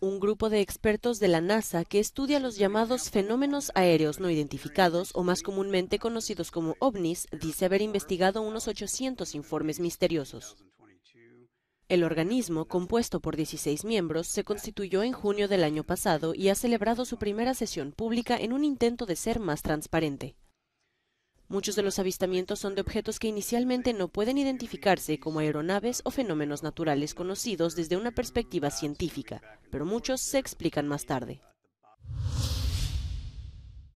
un grupo de expertos de la NASA que estudia los llamados fenómenos aéreos no identificados o más comúnmente conocidos como ovnis, dice haber investigado unos 800 informes misteriosos. El organismo, compuesto por 16 miembros, se constituyó en junio del año pasado y ha celebrado su primera sesión pública en un intento de ser más transparente. Muchos de los avistamientos son de objetos que inicialmente no pueden identificarse como aeronaves o fenómenos naturales conocidos desde una perspectiva científica, pero muchos se explican más tarde.